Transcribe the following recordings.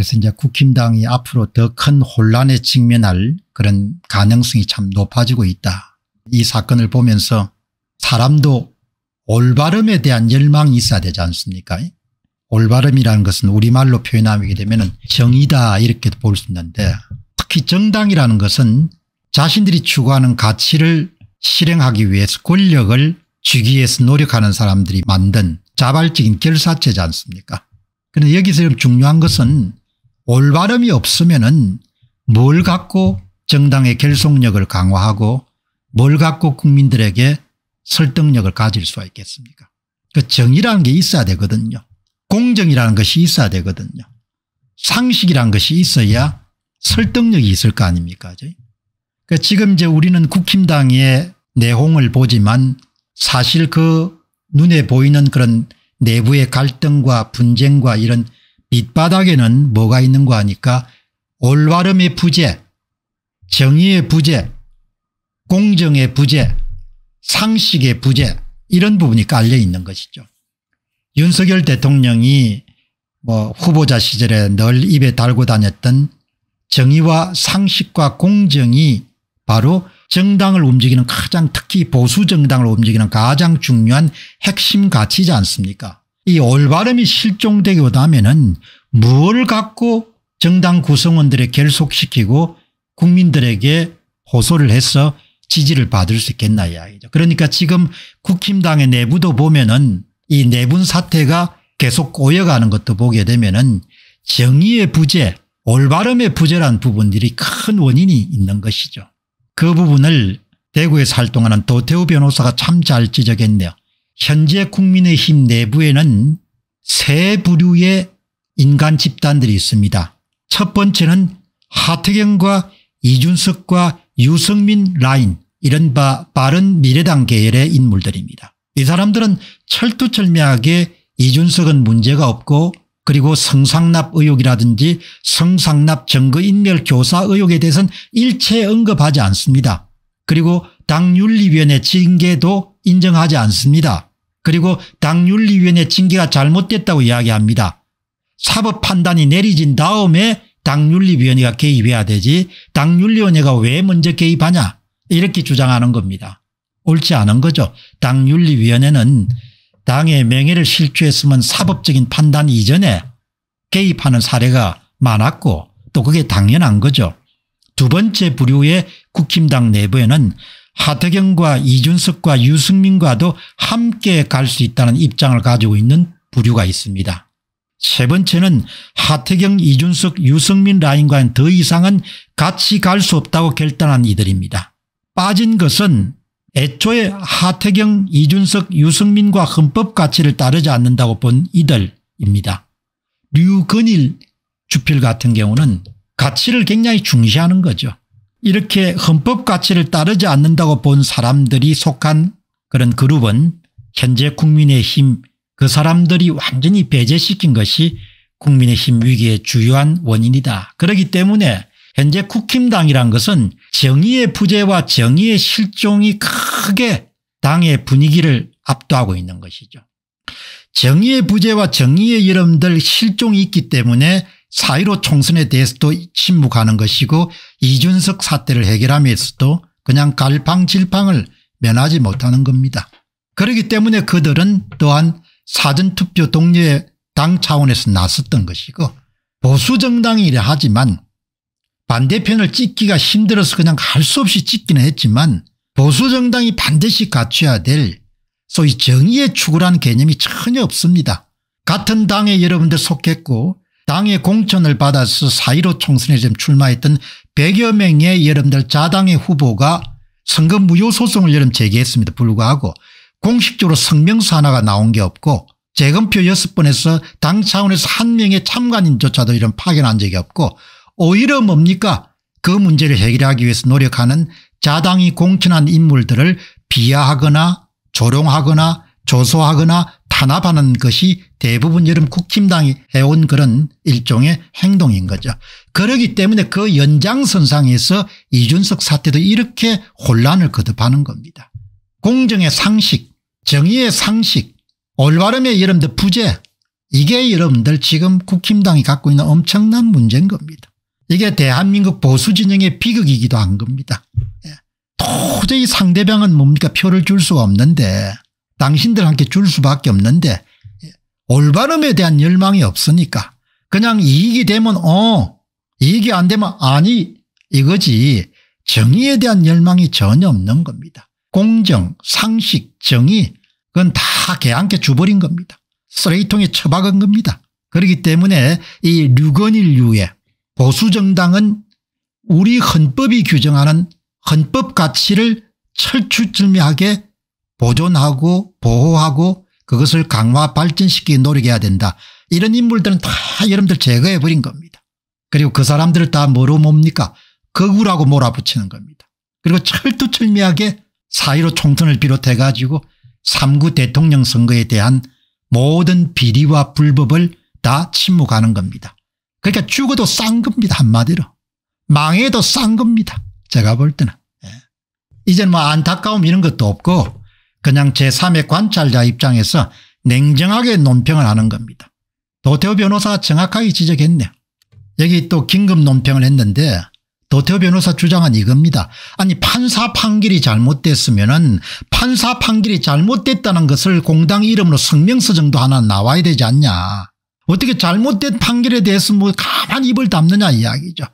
그래서 이제 국힘당이 앞으로 더 큰 혼란에 직면할 그런 가능성이 참 높아지고 있다. 이 사건을 보면서 사람도 올바름에 대한 열망이 있어야 되지 않습니까? 올바름이라는 것은 우리말로 표현하게 되면 정의다 이렇게 볼 수 있는데 특히 정당이라는 것은 자신들이 추구하는 가치를 실행하기 위해서 권력을 쥐기 위해서 노력하는 사람들이 만든 자발적인 결사체지 않습니까? 그런데 여기서 중요한 것은 올바름이 없으면 은뭘 갖고 정당의 결속력을 강화하고 뭘 갖고 국민들에게 설득력을 가질 수가 있겠습니까 그 정의라는 게 있어야 되거든요. 공정이라는 것이 있어야 되거든요. 상식이라는 것이 있어야 설득력이 있을 거 아닙니까. 그 지금 이제 우리는 국힘당의 내홍을 보지만 사실 그 눈에 보이는 그런 내부의 갈등과 분쟁과 이런 밑바닥에는 뭐가 있는거 하니까 올바름의 부재, 정의의 부재, 공정의 부재, 상식의 부재 이런 부분이 깔려 있는 것이죠. 윤석열 대통령이 뭐 후보자 시절에 늘 입에 달고 다녔던 정의와 상식과 공정이 바로 정당을 움직이는 가장 특히 보수 정당을 움직이는 가장 중요한 핵심 가치지 않습니까 이 올바름이 실종되고 기 나면은 무엇을 갖고 정당 구성원들을 결속시키고 국민들에게 호소를 해서 지지를 받을 수 있겠나 이야기죠. 그러니까 지금 국힘당의 내부도 보면은 이 내분 사태가 계속 꼬여가는 것도 보게 되면은 정의의 부재, 올바름의 부재란 부분들이 큰 원인이 있는 것이죠. 그 부분을 대구에서 활동하는 도태우 변호사가 참 잘 지적했네요. 현재 국민의힘 내부에는 세 부류의 인간 집단들이 있습니다. 첫 번째는 하태경과 이준석과 유승민 라인 이른바 바른 미래당 계열의 인물들입니다. 이 사람들은 철두철미하게 이준석은 문제가 없고 그리고 성상납 의혹이라든지 성상납 증거인멸 교사 의혹에 대해서는 일체 언급하지 않습니다. 그리고 당윤리위원회 징계도 인정하지 않습니다. 그리고 당윤리위원회 징계가 잘못됐다고 이야기합니다. 사법 판단이 내려진 다음에 당윤리위원회가 개입해야 되지 당윤리위원회가 왜 먼저 개입하냐 이렇게 주장하는 겁니다. 옳지 않은 거죠. 당윤리위원회는 당의 명예를 실추했으면 사법적인 판단 이전에 개입하는 사례가 많았고 또 그게 당연한 거죠. 두 번째 부류의 국힘당 내부에는 하태경과 이준석과 유승민과도 함께 갈 수 있다는 입장을 가지고 있는 부류가 있습니다. 세 번째는 하태경, 이준석, 유승민 라인과는 더 이상은 같이 갈 수 없다고 결단한 이들입니다. 빠진 것은 애초에 하태경, 이준석, 유승민과 헌법 가치를 따르지 않는다고 본 이들입니다. 류근일 주필 같은 경우는 가치를 굉장히 중시하는 거죠. 이렇게 헌법 가치를 따르지 않는다고 본 사람들이 속한 그런 그룹은 현재 국민의힘 그 사람들이 완전히 배제시킨 것이 국민의힘 위기의 주요한 원인이다. 그렇기 때문에 현재 국힘당이란 것은 정의의 부재와 정의의 실종이 크게 당의 분위기를 압도하고 있는 것이죠. 정의의 부재와 정의의 이름들 실종이 있기 때문에 4.15 총선에 대해서도 침묵하는 것이고 이준석 사태를 해결함에서도 그냥 갈팡질팡을 면하지 못하는 겁니다. 그렇기 때문에 그들은 또한 사전투표 동료의 당 차원에서 나섰던 것이고 보수정당이라 하지만 반대편을 찍기가 힘들어서 그냥 할 수 없이 찍기는 했지만 보수정당이 반드시 갖춰야 될 소위 정의의 추구라는 개념이 전혀 없습니다. 같은 당에 여러분들 속했고 당의 공천을 받아서 4.15 총선에 좀 출마했던 100여 명의 여러분들 자당의 후보가 선거 무효 소송을 여름 제기했습니다. 불구하고 공식적으로 성명서 하나가 나온 게 없고 재검표 6번에서 당 차원에서 한 명의 참관인조차도 이런 파견한 적이 없고 오히려 뭡니까 그 문제를 해결하기 위해서 노력하는 자당이 공천한 인물들을 비하하거나 조롱하거나 조소하거나 탄압하는 것이 대부분 여름 국힘당이 해온 그런 일종의 행동인 거죠. 그러기 때문에 그 연장선상에서 이준석 사태도 이렇게 혼란을 거듭하는 겁니다. 공정의 상식 정의의 상식 올바름의 여러분들 부재 이게 여러분들 지금 국힘당이 갖고 있는 엄청난 문제인 겁니다. 이게 대한민국 보수진영의 비극이기도 한 겁니다. 예. 도저히 상대방은 뭡니까 표를 줄 수가 없는데 당신들한테 줄 수밖에 없는데 올바름에 대한 열망이 없으니까 그냥 이익이 되면 어 이익이 안 되면 아니 이거지 정의에 대한 열망이 전혀 없는 겁니다. 공정, 상식, 정의 그건 다 개한테 줘버린 겁니다. 쓰레기통에 처박은 겁니다. 그렇기 때문에 이 류건일류의 보수정당은 우리 헌법이 규정하는 헌법 가치를 철추질미하게 보존하고 보호하고 그것을 강화 발전시키기 노력해야 된다. 이런 인물들은 다 여러분들 제거해버린 겁니다. 그리고 그 사람들을 다 뭐로 뭡니까 거구라고 몰아붙이는 겁니다. 그리고 철두철미하게 사1로 총선을 비롯해 가지고 3구 대통령 선거에 대한 모든 비리와 불법을 다 침묵하는 겁니다. 그러니까 죽어도 싼 겁니다 한마디로. 망해도 싼 겁니다. 제가 볼 때는. 예. 이제는 뭐 안타까움 이런 것도 없고 그냥 제3의 관찰자 입장에서 냉정하게 논평을 하는 겁니다. 도태호 변호사가 정확하게 지적했네요. 여기 또 긴급 논평을 했는데 도태호 변호사 주장은 이겁니다. 아니 판사 판결이 잘못됐으면 은 판사 판결이 잘못됐다는 것을 공당 이름으로 성명서 정도 하나 나와야 되지 않냐. 어떻게 잘못된 판결에 대해서 뭐 가만히 입을 담느냐 이야기죠.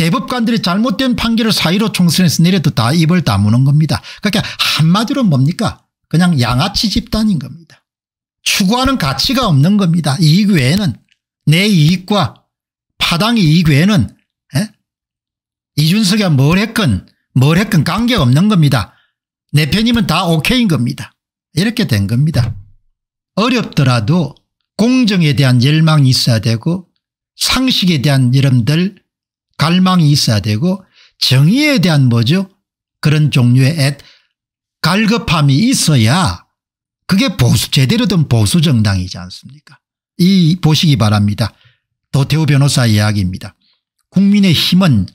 대법관들이 잘못된 판결을 사의로 총선에서 내려도 다 입을 다무는 겁니다. 그러니까 한마디로 뭡니까? 그냥 양아치 집단인 겁니다. 추구하는 가치가 없는 겁니다. 이익 외에는 내 이익과 파당의 이익 외에는 에? 예? 이준석이 뭘 했건 뭘 했건 관계없는 겁니다. 내 편이면 다 오케이인 겁니다. 이렇게 된 겁니다. 어렵더라도 공정에 대한 열망이 있어야 되고 상식에 대한 여러분들 갈망이 있어야 되고 정의에 대한 뭐죠? 그런 종류의 애, 갈급함이 있어야 그게 보수 제대로 된 보수 정당이지 않습니까? 이 보시기 바랍니다. 도태우 변호사 이야기입니다. 국민의힘은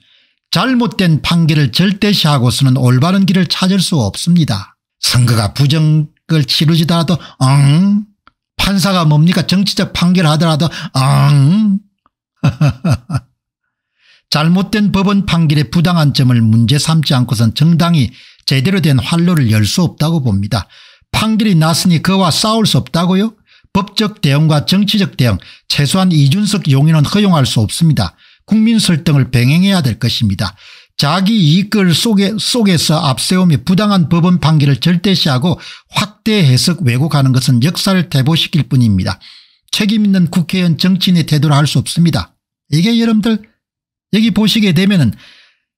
잘못된 판결을 절대시하고서는 올바른 길을 찾을 수 없습니다. 선거가 부정을 치르지더라도 엉 판사가 뭡니까 정치적 판결하더라도 엉 잘못된 법원 판결의 부당한 점을 문제 삼지 않고선 정당이 제대로 된 활로를 열 수 없다고 봅니다. 판결이 났으니 그와 싸울 수 없다고요? 법적 대응과 정치적 대응 최소한 이준석 용인은 허용할 수 없습니다. 국민 설득을 병행해야 될 것입니다. 자기 이익을 속에, 속에서 앞세우며 부당한 법원 판결을 절대시하고 확대 해석 왜곡하는 것은 역사를 대보시킬 뿐입니다. 책임있는 국회의원 정치인의 태도를 할 수 없습니다. 이게 여러분들 여기 보시게 되면은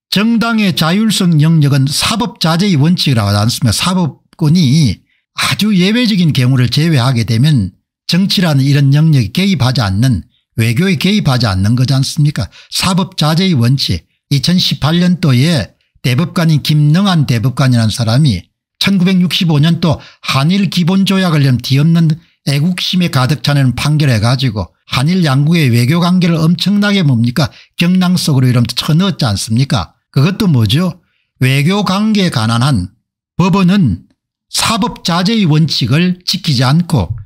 정당의 자율성 영역은 사법자제의 원칙이라고 하지 않습니까? 사법권이 아주 예외적인 경우를 제외하게 되면 정치라는 이런 영역에 개입하지 않는 외교에 개입하지 않는 거지 않습니까? 사법자제의 원칙 2018년도에 대법관인 김능한 대법관이라는 사람이 1965년도 한일 기본조약을 좀 뒤엎는 애국심이 가득 차는 판결해 가지고 한일 양국의 외교관계를 엄청나게 뭡니까 경랑 속으로 이름면 쳐넣었지 않습니까 그것도 뭐죠 외교관계에 관한 한 법원은 사법자제의 원칙을 지키지 않고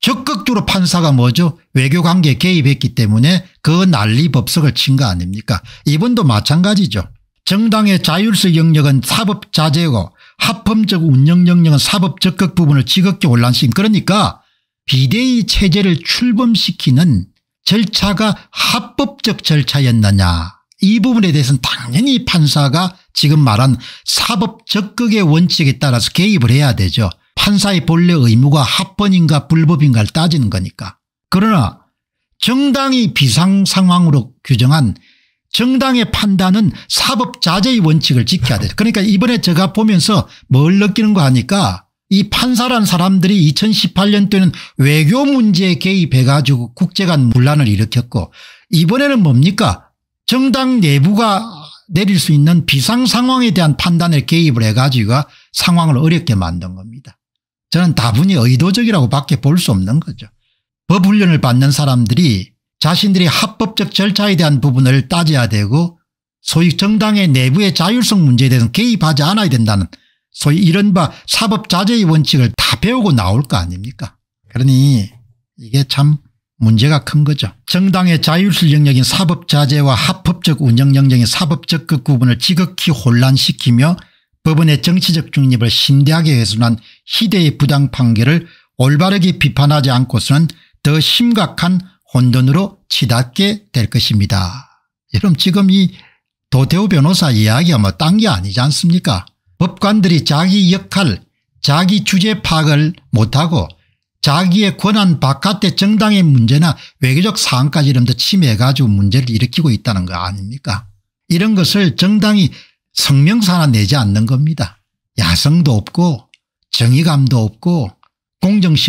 적극적으로 판사가 뭐죠 외교관계에 개입했기 때문에 그 난리 법석을 친 거 아닙니까 이분도 마찬가지죠 정당의 자율성 영역은 사법자제고 합법적 운영 영역은 사법 적극 부분을 지극히 혼란시킨 그러니까 비대위 체제를 출범시키는 절차가 합법적 절차였느냐 이 부분에 대해서는 당연히 판사가 지금 말한 사법 적극의 원칙에 따라서 개입을 해야 되죠. 판사의 본래 의무가 합헌인가 불법인가를 따지는 거니까. 그러나 정당이 비상상황으로 규정한 정당의 판단은 사법자제의 원칙을 지켜야 돼 그러니까 이번에 제가 보면서 뭘 느끼는 거 하니까 이 판사란 사람들이 2018년도에는 외교 문제에 개입해가지고 국제간 문란을 일으켰고 이번에는 뭡니까 정당 내부가 내릴 수 있는 비상 상황에 대한 판단을 개입을 해가지고 상황을 어렵게 만든 겁니다. 저는 다분히 의도적이라고 밖에 볼 수 없는 거죠. 법훈련을 받는 사람들이 자신들이 합법적 절차에 대한 부분을 따져야 되고 소위 정당의 내부의 자율성 문제에 대해서 개입하지 않아야 된다는 소위 이른바 사법자재의 원칙을 다 배우고 나올 거 아닙니까 그러니 이게 참 문제가 큰 거죠. 정당의 자율실 영역인 사법자재와 합법적 운영 영역인 사법적 그 구분을 지극히 혼란시키며 법원의 정치적 중립을 신대하게 훼손한 희대의 부당 판결을 올바르게 비판하지 않고서는 더 심각한 혼돈으로 치닫게 될 것입니다. 여러분 지금 이 도태우 변호사 이야기가 뭐딴게 아니지 않습니까 법관들이 자기 역할 자기 주제 파악을 못하고 자기의 권한 바깥의 정당의 문제나 외교적 사안까지 이런 데 침해가지고 해 문제를 일으키고 있다는 거 아닙니까 이런 것을 정당이 성명사 하나 내지 않는 겁니다 야성도 없고 정의감도 없고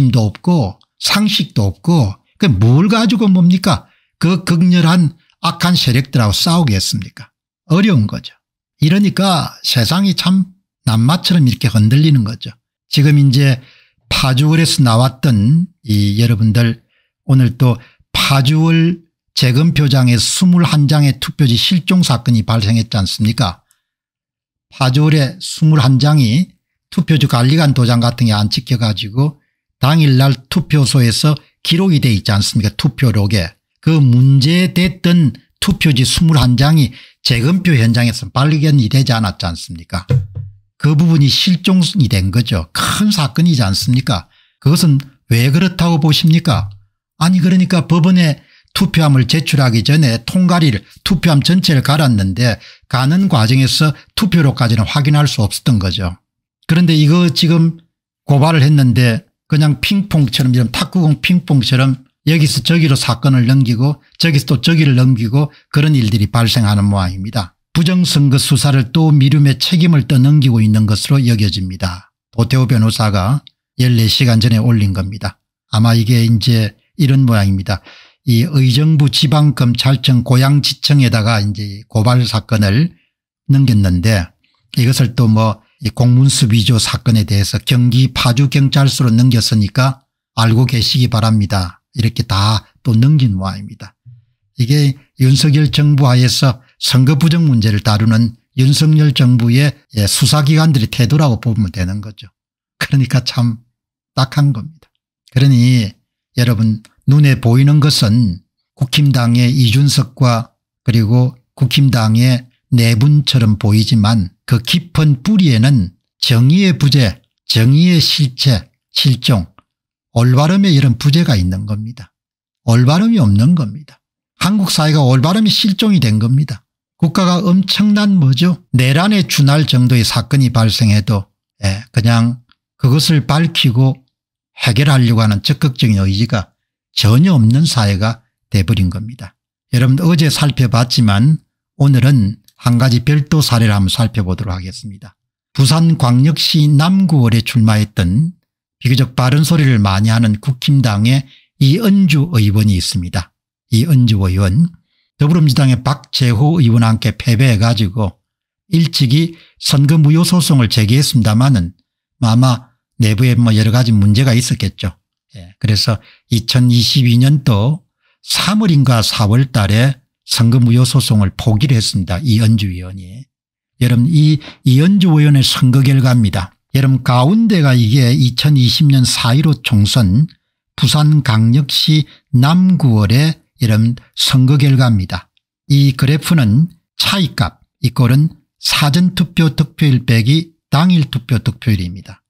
공정심도 없고 상식도 없고 그 뭘 가지고 뭡니까 그 극렬한 악한 세력들하고 싸우겠습니까 어려운 거죠 이러니까 세상이 참 난마처럼 이렇게 흔들리는 거죠. 지금 이제 파주월에서 나왔던 이 여러분들 오늘 또 파주월 재검표장에 21장의 투표지 실종 사건이 발생했지 않습니까 파주월에 21장이 투표지 관리관 도장 같은 게 안 찍혀가지고 당일날 투표소에서 기록이 돼 있지 않습니까 투표록에 그 문제됐던 투표지 21장이 재검표 현장에서 발견이 되지 않았지 않습니까 그 부분이 실종이 된 거죠. 큰 사건이지 않습니까 그것은 왜 그렇다고 보십니까 아니 그러니까 법원에 투표함을 제출하기 전에 통가리를 투표함 전체를 갈았는데 가는 과정에서 투표로까지는 확인할 수 없었던 거죠. 그런데 이거 지금 고발을 했는데 그냥 핑퐁처럼 이런 탁구공 핑퐁처럼 여기서 저기로 사건을 넘기고 저기서 또 저기를 넘기고 그런 일들이 발생하는 모양입니다. 부정선거 수사를 또 미룸의 책임을 떠넘기고 있는 것으로 여겨집니다. 보태호 변호사가 14시간 전에 올린 겁니다. 아마 이게 이제 이런 모양입니다. 이 의정부 지방검찰청 고양지청에다가 이제 고발 사건을 넘겼는데 이것을 또 뭐 공문수 위조 사건에 대해서 경기 파주경찰서로 넘겼으니까 알고 계시기 바랍니다. 이렇게 다 또 넘긴 모양입니다. 이게 윤석열 정부 하에서 선거 부정 문제를 다루는 윤석열 정부의 예, 수사기관들의 태도라고 보면 되는 거죠. 그러니까 참 딱한 겁니다. 그러니 여러분 눈에 보이는 것은 국힘당의 이준석과 그리고 국힘당의 내분처럼 보이지만 그 깊은 뿌리에는 정의의 부재, 정의의 실체, 실종, 올바름의 이런 부재가 있는 겁니다. 올바름이 없는 겁니다. 한국 사회가 올바름이 실종이 된 겁니다. 국가가 엄청난 뭐죠 내란에 준할 정도의 사건이 발생해도 예, 그냥 그것을 밝히고 해결하려고 하는 적극적인 의지가 전혀 없는 사회가 돼버린 겁니다. 여러분 어제 살펴봤지만 오늘은 한 가지 별도 사례를 한번 살펴보도록 하겠습니다. 부산광역시 남구월에 출마했던 비교적 바른 소리를 많이 하는 국힘당의 이은주 의원이 있습니다. 이은주 의원 더불어민주당의 박재호 의원과 함께 패배해 가지고 일찍이 선거 무효 소송을 제기했습니다마는 아마 내부에 뭐 여러 가지 문제가 있었겠죠. 예, 그래서 2022년도 3월인가 4월 달에 선거 무효 소송을 포기를 했습니다. 이연주 의원이. 여러분 이 이연주 의원의 선거 결과입니다. 여러분 가운데가 이게 2020년 4.15 총선 부산강력시 남구월의 이름 은 선거 결과입니다. 이 그래프는 차이값 이꼴은 사전투표 득표율 빼기 당일투표 득표율입니다.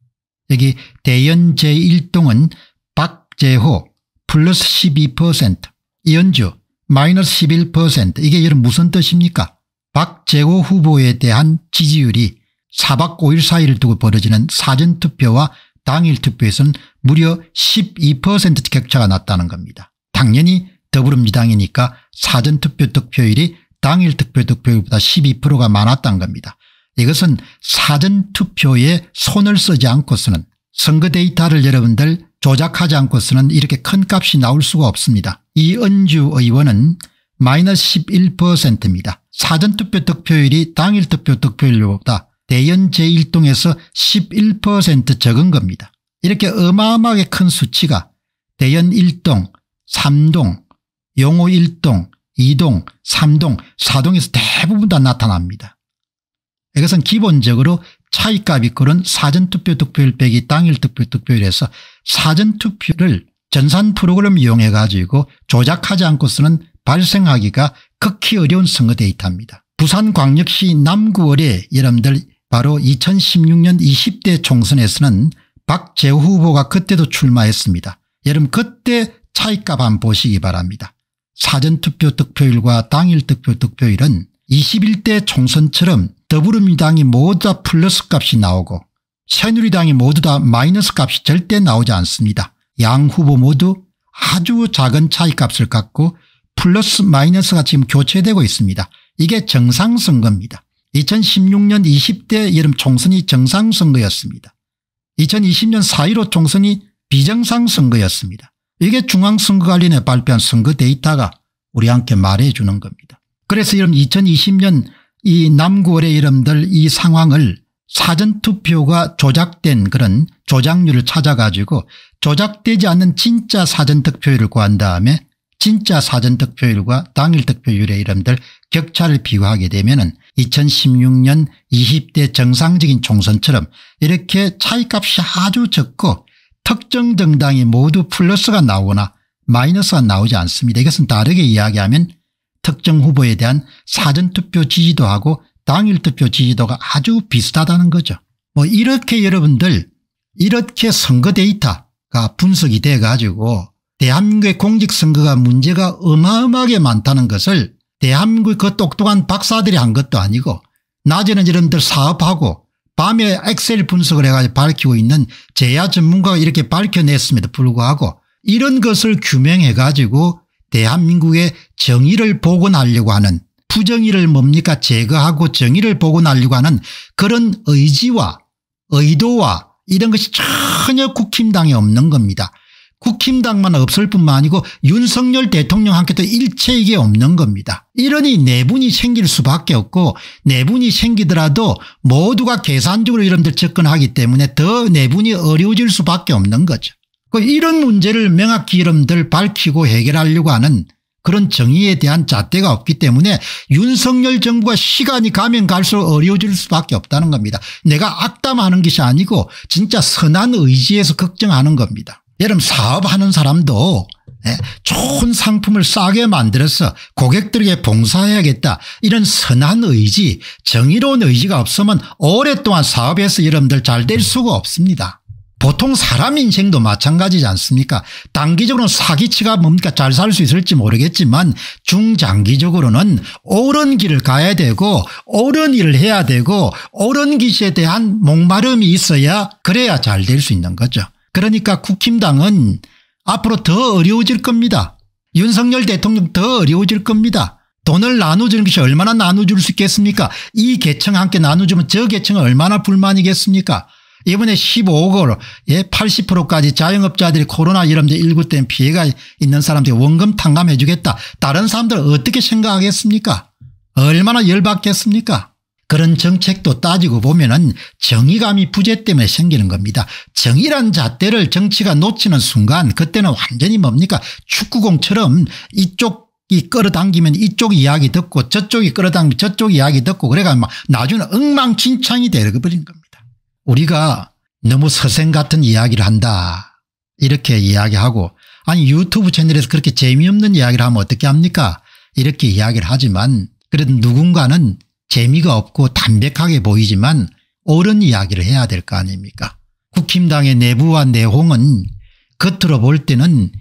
여기 대연 제1동은 박재호 플러스 12%이연주 마이너스 11% 이게 여러분 무슨 뜻입니까? 박재호 후보에 대한 지지율이 4박 5일 사이를 두고 벌어지는 사전투표와 당일투표에서는 무려 12% 격차가 났다는 겁니다. 당연히 더불어민주당이니까 사전투표 득표율이 당일 투표 득표율보다 12%가 많았다 겁니다. 이것은 사전투표에 손을 쓰지 않고서는 선거 데이터를 여러분들 조작하지 않고서는 이렇게 큰 값이 나올 수가 없습니다. 이은주 의원은 마이너스 11%입니다. 사전투표 득표율이 당일 투표 득표율보다 대연 제1동에서 11% 적은 겁니다. 이렇게 어마어마하게 큰 수치가 대연 1동, 3동, 영호 1동, 2동, 3동, 4동에서 대부분 다 나타납니다. 이것은 기본적으로 차이값이 그런 사전투표 득표율 빼기 당일 투표 득표율에서 사전투표를 전산 프로그램 이용해 가지고 조작하지 않고서는 발생하기가 극히 어려운 선거 데이터입니다. 부산광역시 남구월에 여러분들 바로 2016년 20대 총선에서는 박재후 후보가 그때도 출마했습니다. 여러분 그때 차이값 한번 보시기 바랍니다. 사전투표 득표율과 당일 득표 득표율은 21대 총선처럼 더불어민주당이 모두 다 플러스 값이 나오고 새누리당이 모두 다 마이너스 값이 절대 나오지 않습니다. 양 후보 모두 아주 작은 차이값을 갖고 플러스 마이너스가 지금 교체되고 있습니다. 이게 정상선거입니다. 2016년 20대 여름 총선이 정상선거였습니다. 2020년 4.15 총선이 비정상선거였습니다. 이게 중앙선거관리원 발표한 선거 데이터가 우리한테 말해 주는 겁니다. 그래서 이런 2020년 이 남구월의 이름들 이 상황을 사전투표가 조작된 그런 조작률을 찾아가지고 조작되지 않는 진짜 사전득표율을 구한 다음에 진짜 사전득표율과 당일득표율의 이름들 격차를 비교하게 되면 은 2016년 20대 정상적인 총선처럼 이렇게 차이값이 아주 적고 특정 정당이 모두 플러스가 나오거나 마이너스가 나오지 않습니다. 이것은 다르게 이야기하면 특정 후보에 대한 사전투표 지지도하고 당일투표 지지도가 아주 비슷하다는 거죠. 뭐 이렇게 여러분들 이렇게 선거 데이터가 분석이 돼가지고 대한민국의 공직선거가 문제가 어마어마하게 많다는 것을 대한민국 그 똑똑한 박사들이 한 것도 아니고 낮에는 여러분들 사업하고 밤에 엑셀 분석을 해가지고 밝히고 있는 제야 전문가가 이렇게 밝혀냈음에도 불구하고 이런 것을 규명해가지고 대한민국의 정의를 복원하려고 하는 부정의를 뭡니까 제거하고 정의를 복원하려고 하는 그런 의지와 의도와 이런 것이 전혀 국힘당에 없는 겁니다. 국힘당만 없을 뿐만 아니고 윤석열 대통령 한테도 일체 이게 없는 겁니다. 이러니 내분이 생길 수밖에 없고 내분이 생기더라도 모두가 계산적으로 이런들 접근하기 때문에 더 내분이 어려워질 수밖에 없는 거죠. 그 이런 문제를 명확히 여러분들 밝히고 해결하려고 하는 그런 정의에 대한 잣대가 없기 때문에 윤석열 정부가 시간이 가면 갈수록 어려워질 수밖에 없다는 겁니다. 내가 악담하는 것이 아니고 진짜 선한 의지에서 걱정하는 겁니다. 여러분 사업하는 사람도 예, 좋은 상품을 싸게 만들어서 고객들에게 봉사해야겠다 이런 선한 의지 정의로운 의지가 없으면 오랫동안 사업에서 여러분들 잘 될 수가 없습니다. 보통 사람 인생도 마찬가지지 않습니까 단기적으로는 사기치가 뭡니까 잘 살 수 있을지 모르겠지만 중장기적으로는 옳은 길을 가야 되고 옳은 일을 해야 되고 옳은 기시에 대한 목마름이 있어야 그래야 잘 될 수 있는 거죠. 그러니까 국힘당은 앞으로 더 어려워질 겁니다. 윤석열 대통령 더 어려워질 겁니다. 돈을 나눠주는 것이 얼마나 나눠줄 수 있겠습니까? 이 계층 함께 나눠주면 저 계층은 얼마나 불만이겠습니까? 이번에 15억으로 80%까지 예, 자영업자들이 코로나 이런19 때문에 피해가 있는 사람들이 원금 탕감해 주겠다. 다른 사람들 어떻게 생각하겠습니까? 얼마나 열받겠습니까? 그런 정책도 따지고 보면 은 정의감이 부재 때문에 생기는 겁니다. 정의란 잣대를 정치가 놓치는 순간 그때는 완전히 뭡니까 축구공처럼 이쪽 이 끌어당기면 이쪽 이야기 듣고 저쪽이 끌어당기면 저쪽 이야기 듣고 그래가지고 나중에 엉망진창이 되어버린 겁니다. 우리가 너무 서생 같은 이야기를 한다 이렇게 이야기하고 아니 유튜브 채널에서 그렇게 재미없는 이야기를 하면 어떻게 합니까 이렇게 이야기를 하지만 그래도 누군가는 재미가 없고 담백하게 보이지만 옳은 이야기를 해야 될 거 아닙니까 국힘당의 내부와 내홍은 겉으로 볼 때는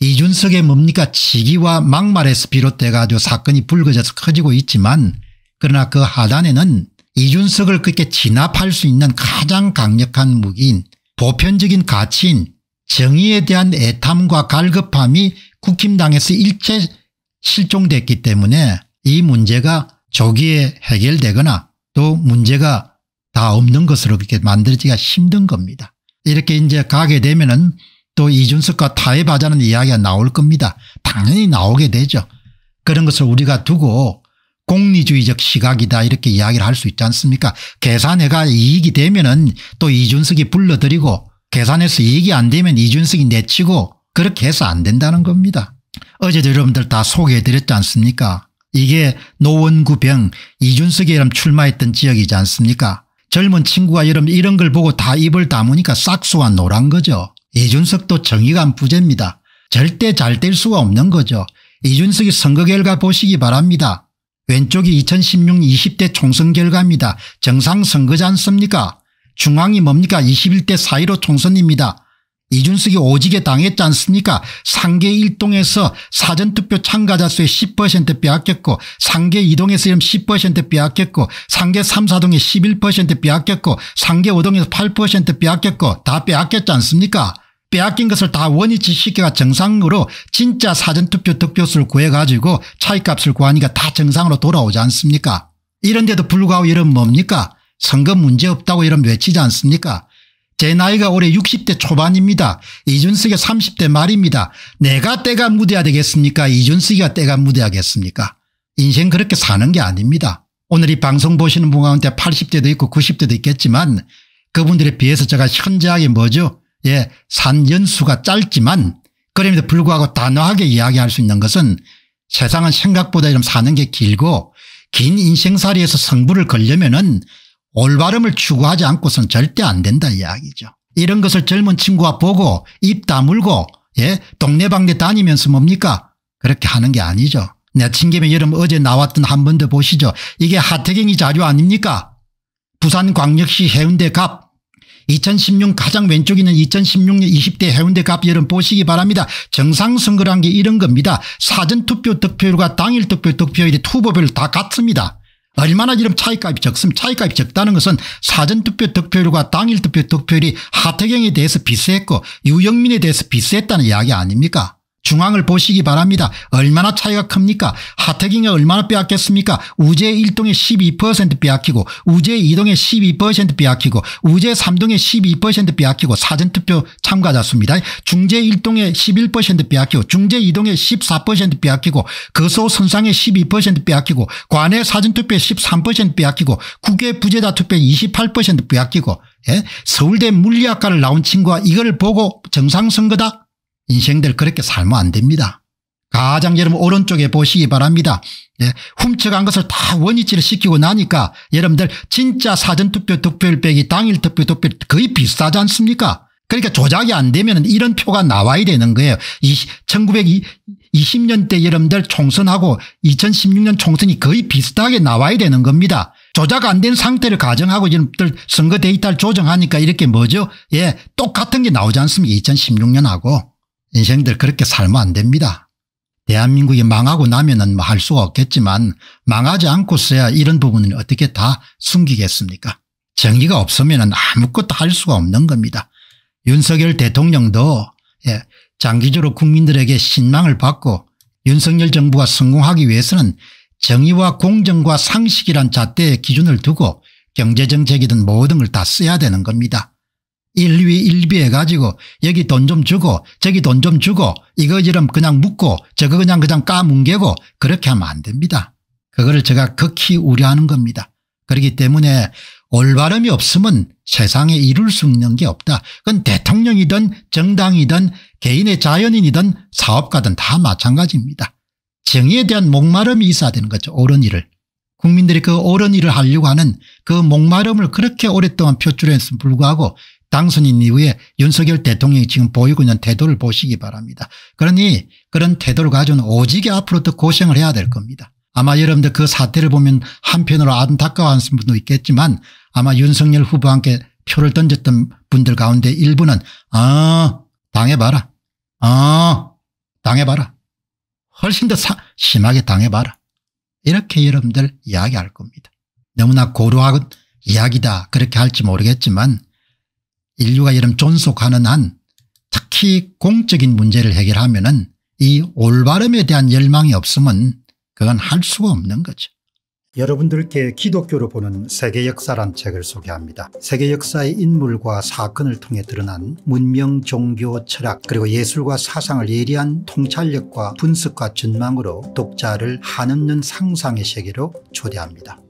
이준석의 뭡니까 치기와 막말에서 비롯돼 가지고 사건이 불거져서 커지고 있지만 그러나 그 하단에는 이준석을 그렇게 진압할 수 있는 가장 강력한 무기인 보편적인 가치인 정의에 대한 애탐과 갈급함이 국힘당에서 일체 실종됐기 때문에 이 문제가 조기에 해결되거나 또 문제가 다 없는 것으로 그렇게 만들기가 힘든 겁니다. 이렇게 이제 가게 되면은 또 이준석과 타협하자는 이야기가 나올 겁니다. 당연히 나오게 되죠. 그런 것을 우리가 두고 공리주의적 시각이다 이렇게 이야기를 할 수 있지 않습니까 계산해가 이익이 되면 은또 이준석이 불러들이고 계산해서 이익이 안 되면 이준석이 내치고 그렇게 해서 안 된다는 겁니다. 어제도 여러분들 다 소개해드렸지 않습니까 이게 노원구병 이준석이 이름 출마했던 지역이지 않습니까 젊은 친구가 여름 이런 걸 보고 다 입을 다무니까 싹수와 노란 거죠. 이준석도 정의감 부재입니다. 절대 잘 될 수가 없는 거죠. 이준석이 선거 결과 보시기 바랍니다. 왼쪽이 2016 20대 총선 결과입니다. 정상 선거지 않습니까? 중앙이 뭡니까? 21대 4.15 총선입니다. 이준석이 오지게 당했지 않습니까 상계 1동에서 사전투표 참가자 수의 10% 빼앗겼고 상계 2동에서 10% 빼앗겼고 상계 3, 4동에 11% 빼앗겼고 상계 5동에서 8% 빼앗겼고 다 빼앗겼지 않습니까 빼앗긴 것을 다 원위치 시켜가 정상으로 진짜 사전투표 득표수를 구해가지고 차이값을 구하니까 다 정상으로 돌아오지 않습니까 이런데도 불구하고 이런 뭡니까 선거 문제 없다고 이런 외치지 않습니까 제 나이가 올해 60대 초반입니다. 이준석이 30대 말입니다. 내가 때가 무대야 되겠습니까? 이준석이가 때가 무대하겠습니까? 인생 그렇게 사는 게 아닙니다. 오늘 이 방송 보시는 분 가운데 80대도 있고 90대도 있겠지만 그분들에 비해서 제가 현저하게 뭐죠? 예, 산 연수가 짧지만 그럼에도 불구하고 단호하게 이야기할 수 있는 것은 세상은 생각보다 이런 사는 게 길고 긴 인생살이에서 성부를 걸려면은 올바름을 추구하지 않고선 절대 안 된다 이야기죠. 이런 것을 젊은 친구가 보고 입 다물고 예 동네방네 다니면서 뭡니까 그렇게 하는 게 아니죠. 내친김에 여름 어제 나왔던 한 번 더 보시죠. 이게 하태경이 자료 아닙니까 부산광역시 해운대 갑2016 가장 왼쪽 있는 2016년 20대 해운대 갑 여름 보시기 바랍니다. 정상선거란 게 이런 겁니다. 사전투표 득표율과 당일 득표 득표율이 투보별 다 같습니다. 얼마나 지금 차이값이 적습니 차이값이 적다는 것은 사전투표 득표율과 당일 투표 득표율이 하태경에 대해서 비슷했고 유영민에 대해서 비슷했다는 이야기 아닙니까? 중앙을 보시기 바랍니다. 얼마나 차이가 큽니까? 하태경이 얼마나 빼앗겼습니까? 우재 1동에 12% 빼앗기고 우재 2동에 12% 빼앗기고 우재 3동에 12% 빼앗기고 사전투표 참가자 수입니다. 중재 1동에 11% 빼앗기고 중재 2동에 14% 빼앗기고 거소 선상에 12% 빼앗기고 관내 사전투표에 13% 빼앗기고 국외 부재자 투표에 28% 빼앗기고 예? 서울대 물리학과를 나온 친구가 이걸 보고 정상선거다? 인생들 그렇게 살면 안 됩니다. 가장 여러분 오른쪽에 보시기 바랍니다. 예, 훔쳐간 것을 다 원위치를 시키고 나니까 여러분들 진짜 사전투표 득표율 빼기 당일투표 득표율 거의 비슷하지 않습니까? 그러니까 조작이 안 되면 이런 표가 나와야 되는 거예요. 1920년대 여러분들 총선하고 2016년 총선이 거의 비슷하게 나와야 되는 겁니다. 조작 안 된 상태를 가정하고 여러분들 선거 데이터를 조정하니까 이렇게 뭐죠? 예, 똑같은 게 나오지 않습니까? 2016년하고. 인생들 그렇게 살면 안 됩니다. 대한민국이 망하고 나면은 뭐 할 수가 없겠지만 망하지 않고서야 이런 부분을 어떻게 다 숨기겠습니까 정의가 없으면 아무것도 할 수가 없는 겁니다. 윤석열 대통령도 예, 장기적으로 국민들에게 신망을 받고 윤석열 정부가 성공하기 위해서는 정의와 공정과 상식이란 잣대의 기준을 두고 경제정책이든 모든 걸 다 써야 되는 겁니다. 일위 일비해 가지고 여기 돈 좀 주고 저기 돈 좀 주고 이거저럼 그냥 묻고 저거 그냥 그냥 까뭉개고 그렇게 하면 안 됩니다. 그거를 제가 극히 우려하는 겁니다. 그렇기 때문에 올바름이 없으면 세상에 이룰 수 있는 게 없다. 그건 대통령이든 정당이든 개인의 자연인이든 사업가든 다 마찬가지입니다. 정의에 대한 목마름이 있어야 되는 거죠. 옳은 일을. 국민들이 그 옳은 일을 하려고 하는 그 목마름을 그렇게 오랫동안 표출했음 불구하고 당선인 이후에 윤석열 대통령이 지금 보이고 있는 태도를 보시기 바랍니다. 그러니 그런 태도를 가진오직게 앞으로 더 고생을 해야 될 겁니다. 아마 여러분들 그 사태를 보면 한편으로 안타까워하는 분도 있겠지만 아마 윤석열 후보와 함께 표를 던졌던 분들 가운데 일부는 아 당해봐라 아 당해봐라 훨씬 더 사, 심하게 당해봐라 이렇게 여러분들 이야기할 겁니다. 너무나 고루한 이야기다 그렇게 할지 모르겠지만 인류가 이름 존속하는 한 특히 공적인 문제를 해결하면 은이 올바름에 대한 열망이 없으면 그건 할 수가 없는 거죠. 여러분들께 기독교로 보는 세계 역사란 책을 소개합니다. 세계 역사의 인물과 사건을 통해 드러난 문명, 종교, 철학 그리고 예술과 사상을 예리한 통찰력과 분석과 전망으로 독자를 한없는 상상의 세계로 초대합니다.